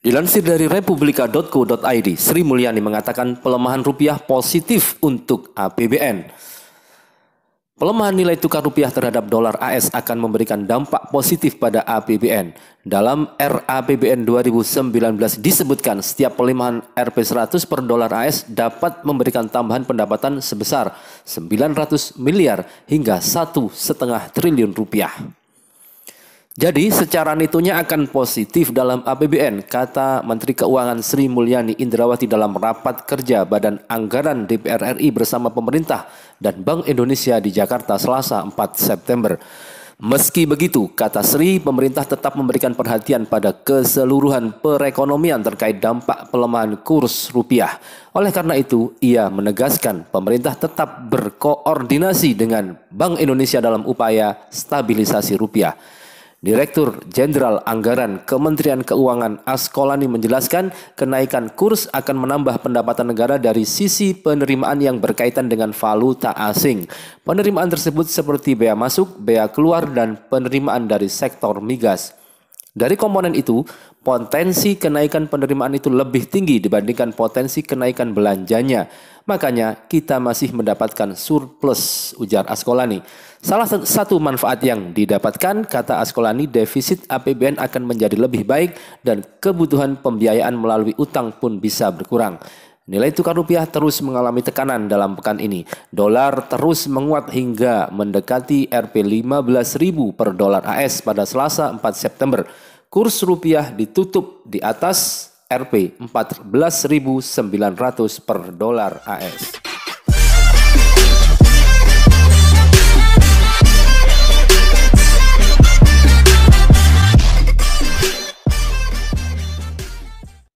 Dilansir dari republika.co.id, Sri Mulyani mengatakan pelemahan rupiah positif untuk APBN. Pelemahan nilai tukar rupiah terhadap dolar AS akan memberikan dampak positif pada APBN. Dalam RAPBN 2019 disebutkan setiap pelemahan Rp100 per dolar AS dapat memberikan tambahan pendapatan sebesar 900 miliar hingga 1,5 triliun rupiah. Jadi secara nitunya akan positif dalam APBN, kata Menteri Keuangan Sri Mulyani Indrawati dalam rapat kerja Badan Anggaran DPR RI bersama pemerintah dan Bank Indonesia di Jakarta Selasa 4 September. Meski begitu, kata Sri, pemerintah tetap memberikan perhatian pada keseluruhan perekonomian terkait dampak pelemahan kurs rupiah. Oleh karena itu, ia menegaskan pemerintah tetap berkoordinasi dengan Bank Indonesia dalam upaya stabilisasi rupiah. Direktur Jenderal Anggaran Kementerian Keuangan Askolani menjelaskan kenaikan kurs akan menambah pendapatan negara dari sisi penerimaan yang berkaitan dengan valuta asing. Penerimaan tersebut seperti bea masuk, bea keluar, dan penerimaan dari sektor migas. Dari komponen itu, potensi kenaikan penerimaan itu lebih tinggi dibandingkan potensi kenaikan belanjanya. Makanya kita masih mendapatkan surplus, ujar Askolani. Salah satu manfaat yang didapatkan, kata Askolani, defisit APBN akan menjadi lebih baik dan kebutuhan pembiayaan melalui utang pun bisa berkurang. Nilai tukar rupiah terus mengalami tekanan dalam pekan ini. Dolar terus menguat hingga mendekati Rp15.000 per dolar AS pada Selasa 4 September. Kurs rupiah ditutup di atas Rp14.900 per dolar AS.